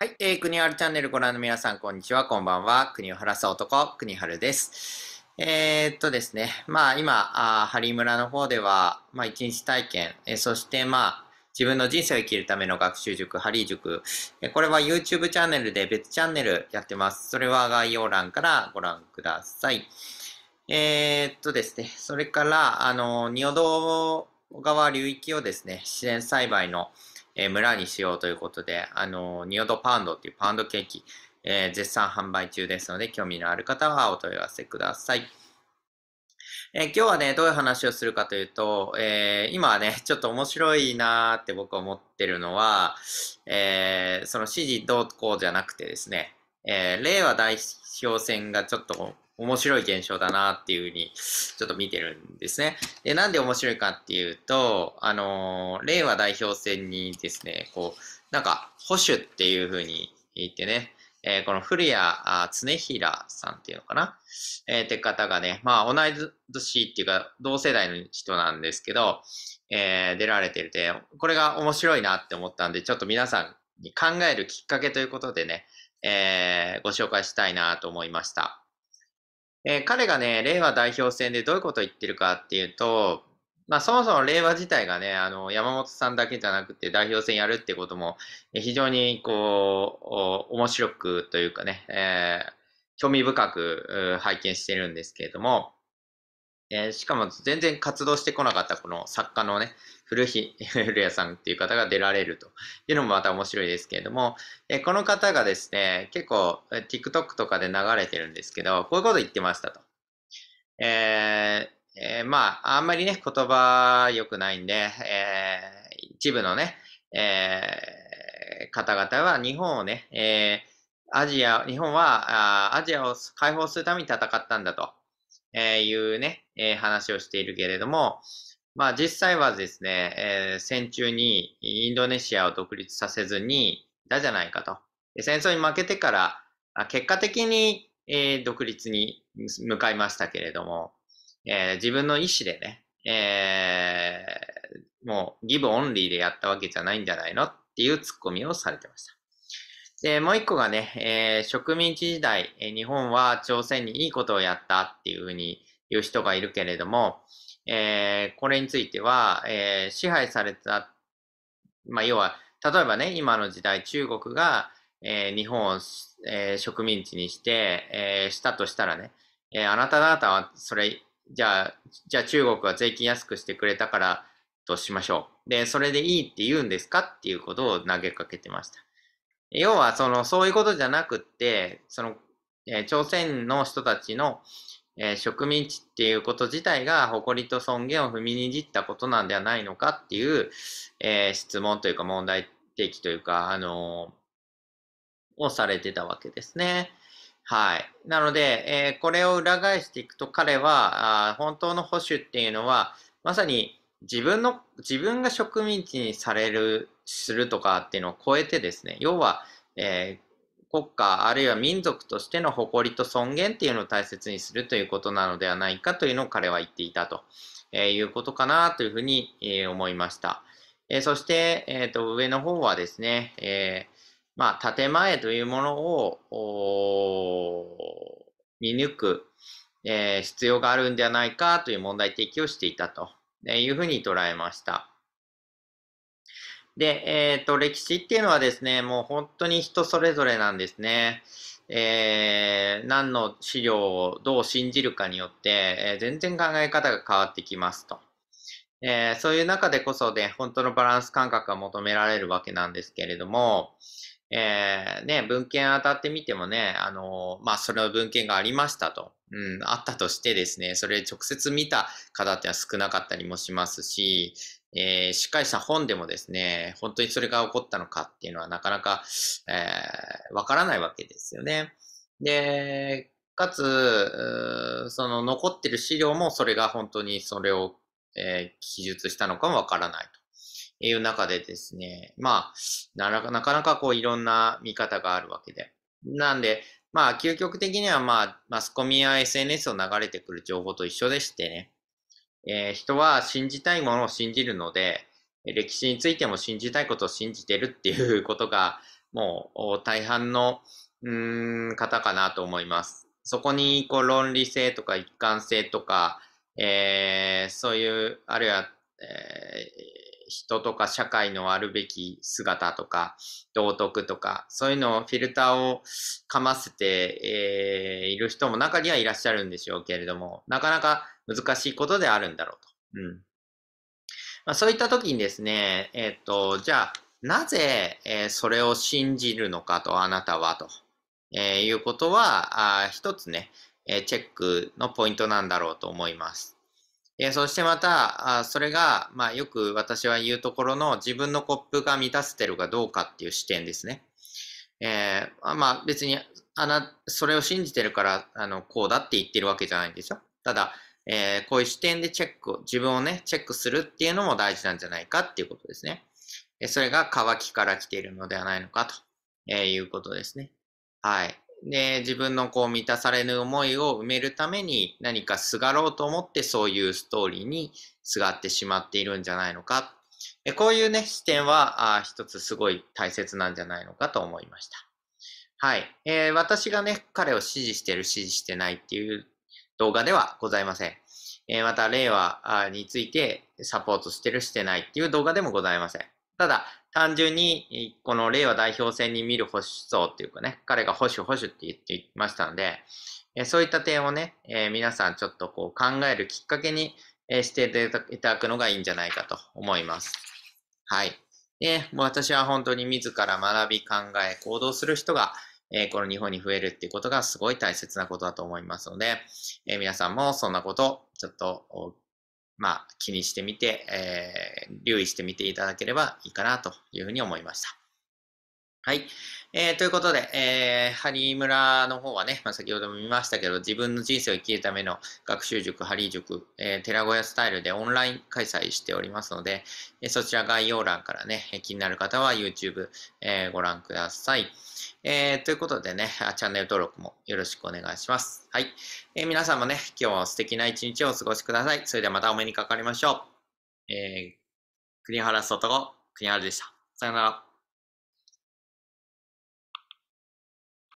はい、えー、国原チャンネルご覧の皆さん、こんにちは、こんばんは。国原さ男、国原です。えー、っとですね、まあ今、あハリー村の方では、まあ一日体験、えー、そしてまあ、自分の人生を生きるための学習塾、ハリー塾。えこれは YouTube チャンネルで別チャンネルやってます。それは概要欄からご覧ください。えー、っとですね、それから、あの、仁淀川流域をですね、自然栽培の、え村にしようということで、あのニオドパウンドっていうパウンドケーキ、えー、絶賛販売中ですので、興味のある方はお問い合わせください。えー、今日はね、どういう話をするかというと、えー、今はね、ちょっと面白いなーって僕は思ってるのは、えー、その指示どうこうじゃなくてですね、え令和代表選がちょっと面白い現象だなっていうふうにちょっと見てるんですね。で、なんで面白いかっていうと、あのー、令和代表選にですね、こう、なんか保守っていうふうに言ってね、えー、この古谷常平さんっていうのかな、えー、って方がね、まあ同い年っていうか同世代の人なんですけど、えー、出られてるで、これが面白いなって思ったんで、ちょっと皆さんに考えるきっかけということでね、えー、ご紹介したいなと思いました。えー、彼がね、令和代表戦でどういうことを言ってるかっていうと、まあ、そもそも令和自体がね、あの、山本さんだけじゃなくて代表戦やるってことも、非常にこう、面白くというかね、えー、興味深く拝見してるんですけれども、えー、しかも全然活動してこなかったこの作家のね、古日古谷さんっていう方が出られるというのもまた面白いですけれども、えー、この方がですね、結構 TikTok とかで流れてるんですけど、こういうこと言ってましたと。えー、えー、まあ、あんまりね、言葉良くないんで、えー、一部のね、えー、方々は日本をね、えー、アジア、日本はあアジアを解放するために戦ったんだと。えいうね、え話をしているけれども、まあ実際はですね、え戦中にインドネシアを独立させずにいたじゃないかと。戦争に負けてから、結果的に、え独立に向かいましたけれども、え自分の意思でね、えー、もうギブオンリーでやったわけじゃないんじゃないのっていうツッコミをされてました。で、もう一個がね、えー、植民地時代、日本は朝鮮にいいことをやったっていうふうに言う人がいるけれども、えー、これについては、えー、支配された、まあ、要は、例えばね、今の時代、中国が、えー、日本を、え植民地にして、えしたとしたらね、えあなた方はそれ、じゃあ、じゃあ中国は税金安くしてくれたからとしましょう。で、それでいいって言うんですかっていうことを投げかけてました。要は、その、そういうことじゃなくって、その、えー、朝鮮の人たちの、えー、植民地っていうこと自体が誇りと尊厳を踏みにじったことなんではないのかっていう、えー、質問というか問題提起というか、あのをされてたわけですね。はい。なので、えー、これを裏返していくと彼は、あ本当の保守っていうのは、まさに、自分の、自分が植民地にされる、するとかっていうのを超えてですね、要は、えー、国家あるいは民族としての誇りと尊厳っていうのを大切にするということなのではないかというのを彼は言っていたと、えー、いうことかなというふうに、えー、思いました。えそして、えっ、と、上の方はですね、えまあ、建前というものを見抜く、えー、必要があるんではないかという問題提起をしていたと。えいうふうに捉えました。で、えっ、ー、と、歴史っていうのはですね、もう本当に人それぞれなんですね。えー、何の資料をどう信じるかによって、えー、全然考え方が変わってきますと。えー、そういう中でこそね、本当のバランス感覚が求められるわけなんですけれども、えー、ね、文献当たってみてもね、あのー、まあ、それの文献がありましたと、うん、あったとしてですね、それ直接見た方っては少なかったりもしますし、えー、しっかりした本でもですね、本当にそれが起こったのかっていうのはなかなか、えわからないわけですよね。で、かつ、その残ってる資料もそれが本当にそれをえー、記述したのかもわからないという中でですね、まあ、なかなかこういろんな見方があるわけで。なんで、まあ、究極的には、まあ、マスコミや SNS を流れてくる情報と一緒でしてね、えー、人は信じたいものを信じるので、歴史についても信じたいことを信じてるっていうことが、もう大半の、うん、方かなと思います。そこに、こう、論理性とか一貫性とか、えー、そういう、あるいは、えー、人とか社会のあるべき姿とか、道徳とか、そういうのをフィルターをかませて、えー、いる人も中にはいらっしゃるんでしょうけれども、なかなか難しいことであるんだろうと。うん。まあ、そういった時にですね、えっ、と、じゃあ、なぜ、えー、それを信じるのかと、あなたはと、えー、いうことは、あ一つね、えチェックのポイントなんだろうと思います。えそしてまた、あそれが、まあ、よく私は言うところの自分のコップが満たせてるかどうかっていう視点ですね。えー、まあ別にあな、それを信じてるから、あの、こうだって言ってるわけじゃないんですよ。ただ、えー、こういう視点でチェックを、自分をね、チェックするっていうのも大事なんじゃないかっていうことですね。えそれが乾きから来ているのではないのかと、えいうことですね。はい。で自分のこう満たされぬ思いを埋めるために何かすがろうと思ってそういうストーリーにすがってしまっているんじゃないのかえこういうね視点はあ一つすごい大切なんじゃないのかと思いましたはい、えー、私がね彼を支持してる支持してないっていう動画ではございません、えー、また令和についてサポートしてるしてないっていう動画でもございませんただ単純に、この令和代表選に見る保守層っていうかね、彼が保守保守って言っていましたので、えそういった点をね、え皆さんちょっとこう考えるきっかけに、えしていただくのがいいんじゃないかと思います。はい。で、私は本当に自ら学び、考え、行動する人が、えこの日本に増えるっていうことがすごい大切なことだと思いますので、え皆さんもそんなこと、ちょっとまあ、気にしてみて、えー、留意してみていただければいいかなというふうに思いました。はい。えー、ということで、えー、ハリー村の方はね、まあ、先ほども見ましたけど、自分の人生を生きるための学習塾、ハリー塾、えー、寺小屋スタイルでオンライン開催しておりますので、えそちら概要欄からね、気になる方は YouTube、えご覧ください。えー、ということでね、チャンネル登録もよろしくお願いします。はい。えー、皆さんもね、今日は素敵な一日をお過ごしください。それではまたお目にかかりましょう。えー、栗原外子、栗原でした。さよなら。